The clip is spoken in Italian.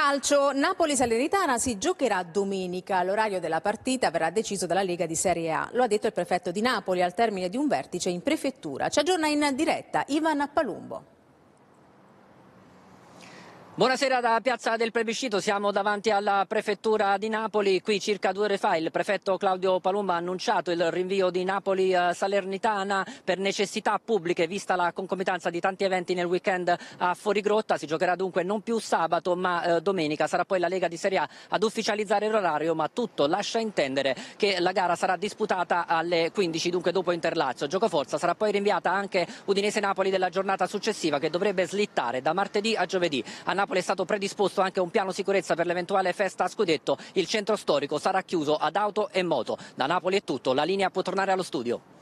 Calcio, Napoli-Salernitana si giocherà domenica. L'orario della partita verrà deciso dalla Lega di Serie A. Lo ha detto il prefetto di Napoli al termine di un vertice in prefettura. Ci aggiorna in diretta Ivan Appalumbo. Buonasera da Piazza del Plebiscito, siamo davanti alla Prefettura di Napoli, qui circa due ore fa il prefetto Claudio Palumba ha annunciato il rinvio di Napoli-Salernitana eh, per necessità pubbliche, vista la concomitanza di tanti eventi nel weekend a Fuorigrotta, si giocherà dunque non più sabato ma eh, domenica, sarà poi la Lega di Serie A ad ufficializzare l'orario, ma tutto lascia intendere che la gara sarà disputata alle 15, dunque dopo Interlazio. Giocoforza sarà poi rinviata anche Udinese-Napoli della giornata successiva che dovrebbe slittare da martedì a giovedì. A Napoli è stato predisposto anche un piano sicurezza per l'eventuale festa a scudetto. Il centro storico sarà chiuso ad auto e moto. Da Napoli è tutto, la linea può tornare allo studio.